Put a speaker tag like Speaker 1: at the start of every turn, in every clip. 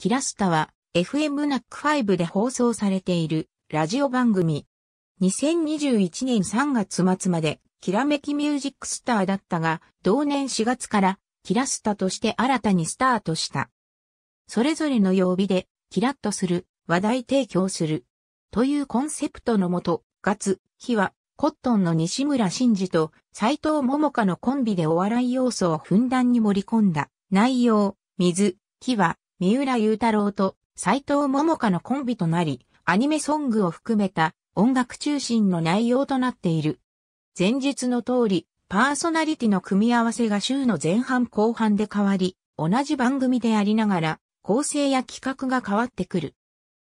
Speaker 1: キラスタは FM ナック5で放送されているラジオ番組。2021年3月末まできらめきミュージックスターだったが、同年4月からキラスタとして新たにスタートした。それぞれの曜日でキラッとする、話題提供する。というコンセプトのもと、月、日は、コットンの西村真嗣と斎藤桃香のコンビでお笑い要素をふんだんに盛り込んだ内容、水、木は三浦雄太郎と斎藤桃香のコンビとなり、アニメソングを含めた音楽中心の内容となっている。前述の通り、パーソナリティの組み合わせが週の前半後半で変わり、同じ番組でありながら、構成や企画が変わってくる。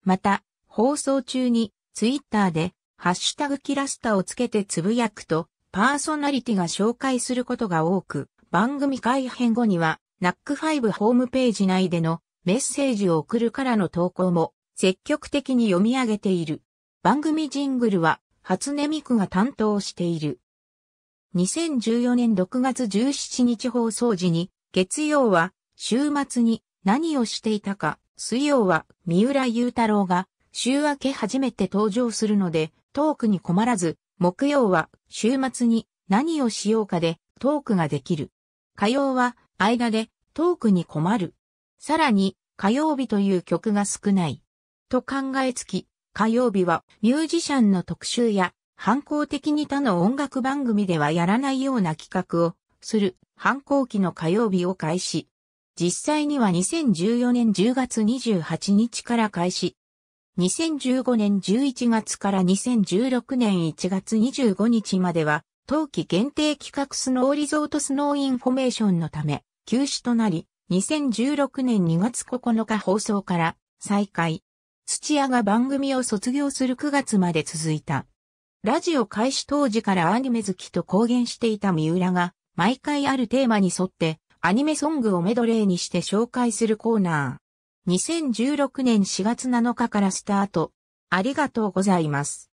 Speaker 1: また、放送中に、ツイッターで、ハッシュタグキラスターをつけてつぶやくと、パーソナリティが紹介することが多く、番組改編後には、ナック5ホームページ内でのメッセージを送るからの投稿も積極的に読み上げている。番組ジングルは初音ミクが担当している。2014年6月17日放送時に、月曜は週末に何をしていたか、水曜は三浦祐太郎が週明け初めて登場するので、トークに困らず、木曜は週末に何をしようかでトークができる。火曜は間でトークに困る。さらに、火曜日という曲が少ない。と考えつき、火曜日はミュージシャンの特集や、反抗的に他の音楽番組ではやらないような企画をする反抗期の火曜日を開始。実際には2014年10月28日から開始。2015年11月から2016年1月25日までは、冬季限定企画スノーリゾートスノーインフォメーションのため、休止となり、2016年2月9日放送から再開。土屋が番組を卒業する9月まで続いた。ラジオ開始当時からアニメ好きと公言していた三浦が、毎回あるテーマに沿って、アニメソングをメドレーにして紹介するコーナー。2016年4月7日からスタート。ありがとうございます。